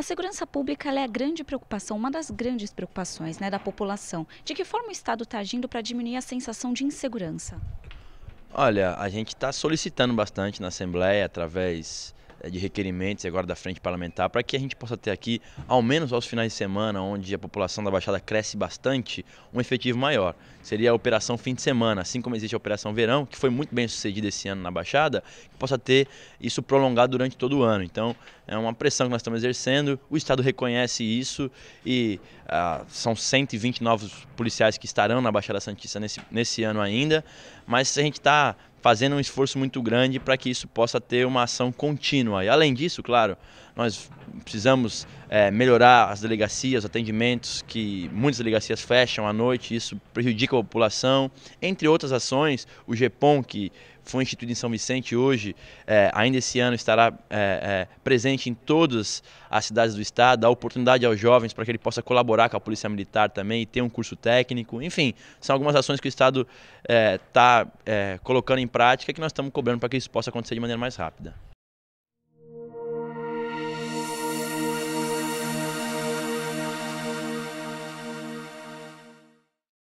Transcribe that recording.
A segurança pública é a grande preocupação, uma das grandes preocupações né, da população. De que forma o Estado está agindo para diminuir a sensação de insegurança? Olha, a gente está solicitando bastante na Assembleia, através eh, de requerimentos agora da frente parlamentar para que a gente possa ter aqui, ao menos aos finais de semana, onde a população da Baixada cresce bastante, um efetivo maior. Seria a operação fim de semana, assim como existe a operação verão, que foi muito bem sucedida esse ano na Baixada, que possa ter isso prolongado durante todo o ano. Então, é uma pressão que nós estamos exercendo, o Estado reconhece isso e ah, são 120 novos policiais que estarão na Baixada Santista nesse, nesse ano ainda, mas a gente está fazendo um esforço muito grande para que isso possa ter uma ação contínua. E além disso, claro, nós precisamos é, melhorar as delegacias, atendimentos que muitas delegacias fecham à noite, isso prejudica a população. Entre outras ações, o GEPOM, que foi instituído em São Vicente, hoje, é, ainda esse ano, estará é, é, presente em todas as cidades do estado, dá oportunidade aos jovens para que ele possa colaborar com a Polícia Militar também e ter um curso técnico. Enfim, são algumas ações que o Estado está é, é, colocando em prática que nós estamos cobrando para que isso possa acontecer de maneira mais rápida.